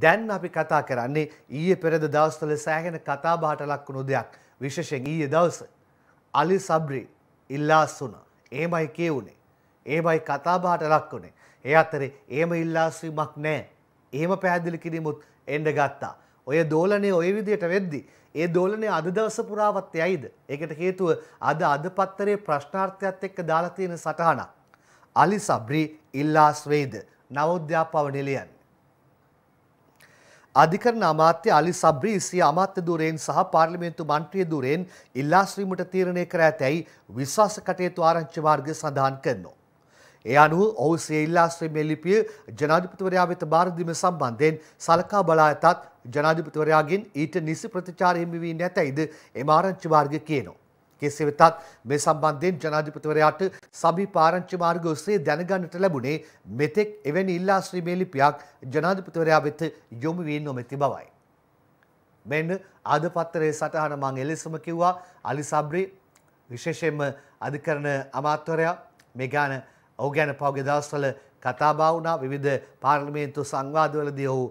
දැන් අපි කතා කරන්නේ ඊයේ පෙරද දවස්වල සෑහෙන කතාබහට ලක්වුණු දෙයක් විශේෂයෙන් ඊයේ දවස අලි සබ්රි ඉල්ලාස් වුණා. එහෙමයි කියුනේ. එහෙමයි කතාබහට ලක්වුනේ. ඒ අතරේ එහෙම ඉල්ලාස්වීමක් නැහැ. එහෙම පැහැදිලි කිරීමුත් එන්න ගත්තා. ඔය දෝලනය ඔය විදියට වෙද්දි. ඒ දෝලනය අද දවස පුරාවත් යයිද. ඒකට හේතුව අද අදපත්තරේ ප්‍රශ්නාර්ථයත් එක්ක දාලා තියෙන සටහනක්. අලි සබ්‍රි ඉල්ලාස් වෙයිද නවෝද්‍යාපව නිලයන්. අධිකරණ අමාත්‍ය අලි සබ්‍රි සිය අමාත්‍ය ධූරයෙන් සහ පාර්ලිමේන්තු මන්ත්‍රිය ධූරයෙන් ඉල්ලා ශ්‍රීමට තීරණය කර ඇතැයි විශ්වාස කටයුතු ආරංචි මාර්ගය සඳහන් කරනවා. ඒ අනුව ඔහු සිය ඉල්ලාශ්‍රීමේ ලිපිය ජනාධිපතිවරයා වෙත බාර දීම සම්බන්ධයෙන් සලකා බලා ඇතත් ජනාධිපතිවරයාගෙන් ඊට නිසි ප්‍රතිචාර හිමි වී නැතැයිද එම ආරංචි මාර්ගය කියනවා. කෙසේ වෙතත් මේ සම්බන්ධයෙන් ජනාධිපතිවරයාට සමීප ආරංචි මාර්ග ඔස්සේ දැනගන්නට ලැබුණේ මෙතෙක් එවැනි ඉල්ලාශ්‍රී මේලිපියක් ජනාධිපතිවරයා වෙත යොමු වී නොමැති බවයි. මෙන්න අද පත්තරේ සටහන මං එලෙසම කිව්වා අලි සබ්රි විශේෂයෙන්ම අධිකරණ අමාත්‍යවරයා මේ ගැන ඔහු ගැන පහුගිය දවස්වල කතා බහ වුණා විවිධ පාර්ලිමේන්තු සංවාදවලදී ඔහු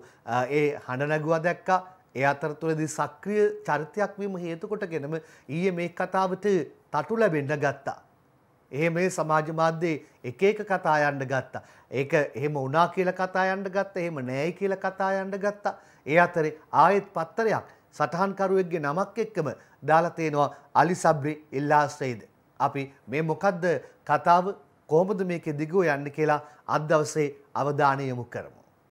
ඒ හඬ නැගුවා දැක්කා ඒ අතරතුරදී සක්‍රිය චරිතයක් වීම හේතු කොටගෙනම ඊයේ මේ කතාවට තටු ලැබෙන්න ගත්තා. එහෙම මේ සමාජ මාධ්‍යයේ එක එක කතා යන්න ගත්තා. ඒක එහෙම වුණා කියලා කතා යන්න ගත්තා, එහෙම නෑයි කියලා කතා යන්න ගත්තා. ඒ අතරේ ආයෙත් පත්තරයක් සටහන්කරුවෙක්ගේ නමක් එක්කම දාලා තේනවා අලි සබ්රි ඉල්ලාස්තේද. අපි මේ මොකද්ද කතාව කොහොමද මේකේ දිගුව යන්න කියලා අද දවසේ අවධානය යොමු කරමු.